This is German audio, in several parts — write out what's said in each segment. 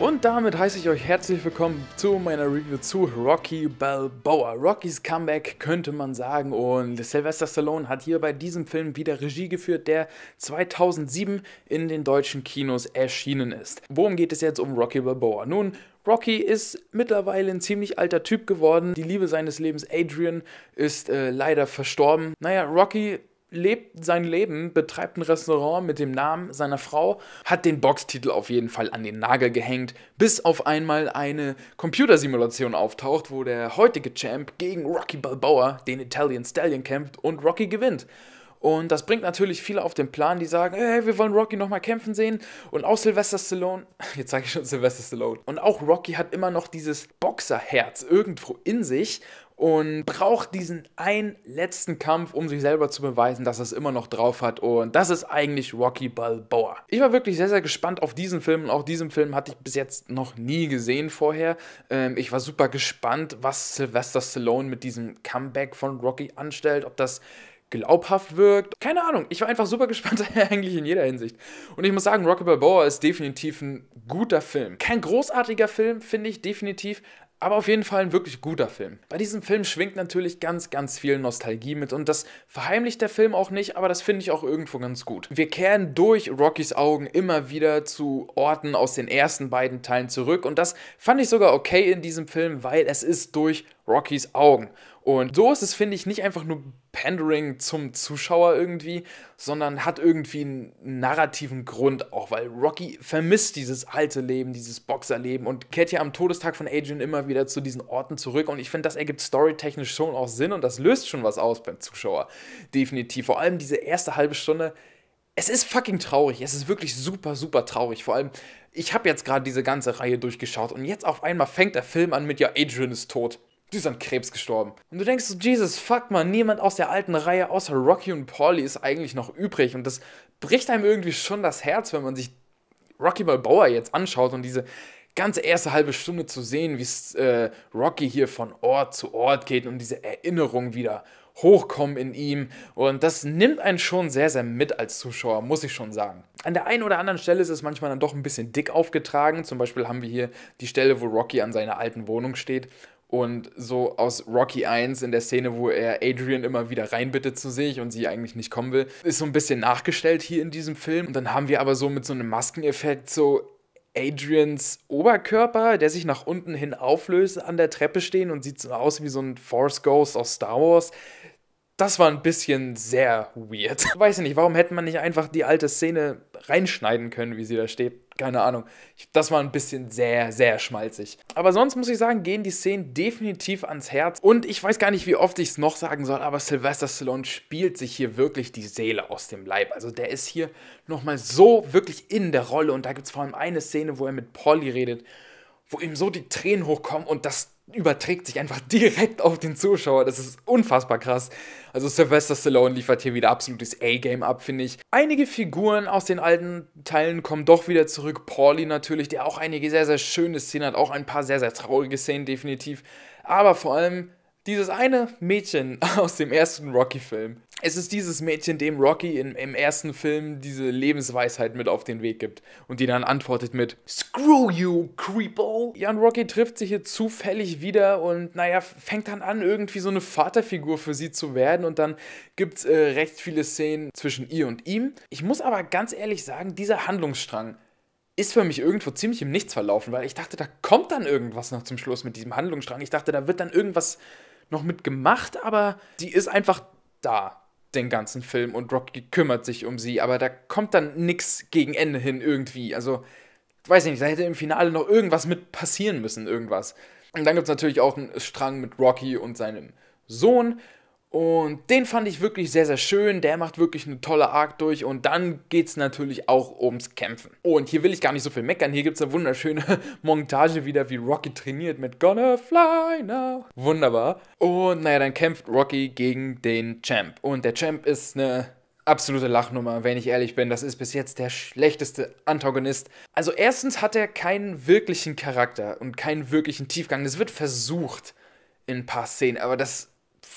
Und damit heiße ich euch herzlich willkommen zu meiner Review zu Rocky Balboa. Rockys Comeback könnte man sagen und Sylvester Stallone hat hier bei diesem Film wieder Regie geführt, der 2007 in den deutschen Kinos erschienen ist. Worum geht es jetzt um Rocky Balboa? Nun, Rocky ist mittlerweile ein ziemlich alter Typ geworden. Die Liebe seines Lebens, Adrian, ist äh, leider verstorben. Naja, Rocky lebt sein Leben, betreibt ein Restaurant mit dem Namen seiner Frau, hat den Boxtitel auf jeden Fall an den Nagel gehängt, bis auf einmal eine Computersimulation auftaucht, wo der heutige Champ gegen Rocky Balboa, den Italian Stallion, kämpft und Rocky gewinnt. Und das bringt natürlich viele auf den Plan, die sagen, hey, wir wollen Rocky nochmal kämpfen sehen. Und auch Sylvester Stallone, jetzt zeige ich schon Sylvester Stallone, und auch Rocky hat immer noch dieses Boxerherz irgendwo in sich und braucht diesen einen letzten Kampf, um sich selber zu beweisen, dass er es immer noch drauf hat. Und das ist eigentlich Rocky Balboa. Ich war wirklich sehr, sehr gespannt auf diesen Film und auch diesen Film hatte ich bis jetzt noch nie gesehen vorher. Ähm, ich war super gespannt, was Sylvester Stallone mit diesem Comeback von Rocky anstellt, ob das glaubhaft wirkt. Keine Ahnung, ich war einfach super gespannt eigentlich in jeder Hinsicht. Und ich muss sagen, Rocky Balboa ist definitiv ein guter Film. Kein großartiger Film, finde ich definitiv, aber auf jeden Fall ein wirklich guter Film. Bei diesem Film schwingt natürlich ganz, ganz viel Nostalgie mit und das verheimlicht der Film auch nicht, aber das finde ich auch irgendwo ganz gut. Wir kehren durch Rockys Augen immer wieder zu Orten aus den ersten beiden Teilen zurück und das fand ich sogar okay in diesem Film, weil es ist durch Rockys Augen. Und so ist es, finde ich, nicht einfach nur Pandering zum Zuschauer irgendwie, sondern hat irgendwie einen narrativen Grund auch, weil Rocky vermisst dieses alte Leben, dieses Boxerleben und kehrt ja am Todestag von Adrian immer wieder zu diesen Orten zurück. Und ich finde, das ergibt storytechnisch schon auch Sinn und das löst schon was aus beim Zuschauer. Definitiv. Vor allem diese erste halbe Stunde es ist fucking traurig. Es ist wirklich super, super traurig. Vor allem, ich habe jetzt gerade diese ganze Reihe durchgeschaut und jetzt auf einmal fängt der Film an mit, ja, Adrian ist tot die ist an Krebs gestorben. Und du denkst so, Jesus, fuck man, niemand aus der alten Reihe außer Rocky und Pauli ist eigentlich noch übrig. Und das bricht einem irgendwie schon das Herz, wenn man sich Rocky Balboa jetzt anschaut und diese ganze erste halbe Stunde zu sehen, wie äh, Rocky hier von Ort zu Ort geht und diese Erinnerung wieder hochkommen in ihm. Und das nimmt einen schon sehr, sehr mit als Zuschauer, muss ich schon sagen. An der einen oder anderen Stelle ist es manchmal dann doch ein bisschen dick aufgetragen. Zum Beispiel haben wir hier die Stelle, wo Rocky an seiner alten Wohnung steht und so aus Rocky 1 in der Szene, wo er Adrian immer wieder reinbittet zu sich und sie eigentlich nicht kommen will, ist so ein bisschen nachgestellt hier in diesem Film. Und dann haben wir aber so mit so einem Maskeneffekt so Adrians Oberkörper, der sich nach unten hin auflöst, an der Treppe stehen und sieht so aus wie so ein Force Ghost aus Star Wars das war ein bisschen sehr weird. Ich weiß nicht, warum hätte man nicht einfach die alte Szene reinschneiden können, wie sie da steht? Keine Ahnung. Das war ein bisschen sehr, sehr schmalzig. Aber sonst muss ich sagen, gehen die Szenen definitiv ans Herz. Und ich weiß gar nicht, wie oft ich es noch sagen soll, aber Sylvester Stallone spielt sich hier wirklich die Seele aus dem Leib. Also der ist hier nochmal so wirklich in der Rolle. Und da gibt es vor allem eine Szene, wo er mit Polly redet, wo ihm so die Tränen hochkommen und das überträgt sich einfach direkt auf den Zuschauer. Das ist unfassbar krass. Also Sylvester Stallone liefert hier wieder absolutes A-Game ab, finde ich. Einige Figuren aus den alten Teilen kommen doch wieder zurück. Pauli natürlich, der auch einige sehr, sehr schöne Szenen hat, auch ein paar sehr, sehr traurige Szenen definitiv. Aber vor allem dieses eine Mädchen aus dem ersten Rocky-Film. Es ist dieses Mädchen, dem Rocky in, im ersten Film diese Lebensweisheit mit auf den Weg gibt und die dann antwortet mit Screw you, Creepo! Ja, und Rocky trifft sich hier zufällig wieder und naja, fängt dann an, irgendwie so eine Vaterfigur für sie zu werden und dann gibt es äh, recht viele Szenen zwischen ihr und ihm. Ich muss aber ganz ehrlich sagen, dieser Handlungsstrang ist für mich irgendwo ziemlich im Nichts verlaufen, weil ich dachte, da kommt dann irgendwas noch zum Schluss mit diesem Handlungsstrang. Ich dachte, da wird dann irgendwas noch mitgemacht, aber sie ist einfach da den ganzen Film und Rocky kümmert sich um sie, aber da kommt dann nichts gegen Ende hin irgendwie. Also, weiß ich nicht, da hätte im Finale noch irgendwas mit passieren müssen, irgendwas. Und dann gibt es natürlich auch einen Strang mit Rocky und seinem Sohn, und den fand ich wirklich sehr, sehr schön. Der macht wirklich eine tolle Arc durch. Und dann geht es natürlich auch ums Kämpfen. Und hier will ich gar nicht so viel meckern. Hier gibt es eine wunderschöne Montage wieder, wie Rocky trainiert mit Gonna Fly Now. Wunderbar. Und naja, dann kämpft Rocky gegen den Champ. Und der Champ ist eine absolute Lachnummer, wenn ich ehrlich bin. Das ist bis jetzt der schlechteste Antagonist. Also erstens hat er keinen wirklichen Charakter und keinen wirklichen Tiefgang. Das wird versucht in ein paar Szenen, aber das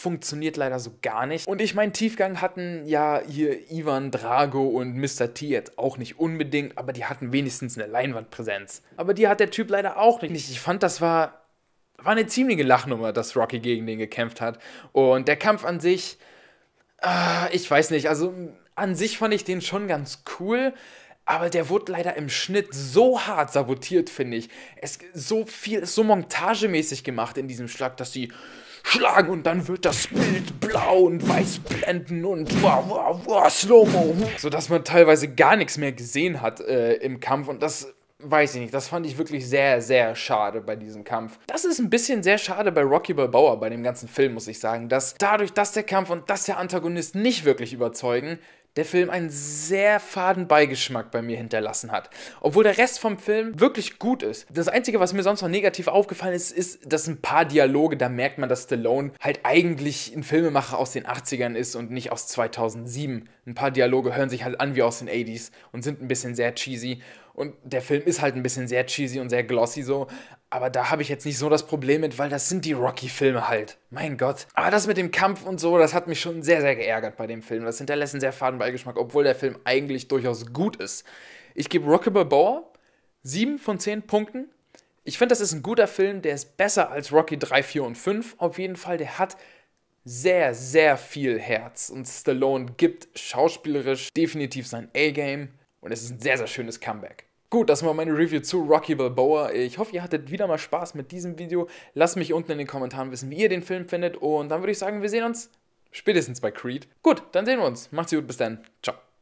funktioniert leider so gar nicht. Und ich meine, Tiefgang hatten ja hier Ivan Drago und Mr. T jetzt auch nicht unbedingt, aber die hatten wenigstens eine Leinwandpräsenz. Aber die hat der Typ leider auch nicht. Ich fand, das war, war eine ziemliche Lachnummer, dass Rocky gegen den gekämpft hat. Und der Kampf an sich, ah, ich weiß nicht, also an sich fand ich den schon ganz cool. Aber der wurde leider im Schnitt so hart sabotiert, finde ich. Es so viel, so montagemäßig gemacht in diesem Schlag, dass sie schlagen und dann wird das Bild blau und weiß blenden und wah, wah, wah, Slow-Mo. Sodass man teilweise gar nichts mehr gesehen hat äh, im Kampf und das weiß ich nicht, das fand ich wirklich sehr, sehr schade bei diesem Kampf. Das ist ein bisschen sehr schade bei Rocky Balboa, bei dem ganzen Film, muss ich sagen, dass dadurch, dass der Kampf und dass der Antagonist nicht wirklich überzeugen, der Film einen sehr faden Beigeschmack bei mir hinterlassen hat. Obwohl der Rest vom Film wirklich gut ist. Das Einzige, was mir sonst noch negativ aufgefallen ist, ist, dass ein paar Dialoge, da merkt man, dass Stallone halt eigentlich ein Filmemacher aus den 80ern ist und nicht aus 2007. Ein paar Dialoge hören sich halt an wie aus den 80s und sind ein bisschen sehr cheesy. Und der Film ist halt ein bisschen sehr cheesy und sehr glossy so aber da habe ich jetzt nicht so das Problem mit, weil das sind die Rocky-Filme halt. Mein Gott. Aber das mit dem Kampf und so, das hat mich schon sehr, sehr geärgert bei dem Film. Das hinterlässt einen sehr faden Beigeschmack, obwohl der Film eigentlich durchaus gut ist. Ich gebe Rocky Balboa 7 von 10 Punkten. Ich finde, das ist ein guter Film, der ist besser als Rocky 3, 4 und 5. Auf jeden Fall, der hat sehr, sehr viel Herz. Und Stallone gibt schauspielerisch definitiv sein A-Game. Und es ist ein sehr, sehr schönes Comeback. Gut, das war meine Review zu Rocky Balboa. Ich hoffe, ihr hattet wieder mal Spaß mit diesem Video. Lasst mich unten in den Kommentaren wissen, wie ihr den Film findet. Und dann würde ich sagen, wir sehen uns spätestens bei Creed. Gut, dann sehen wir uns. Macht's gut, bis dann. Ciao.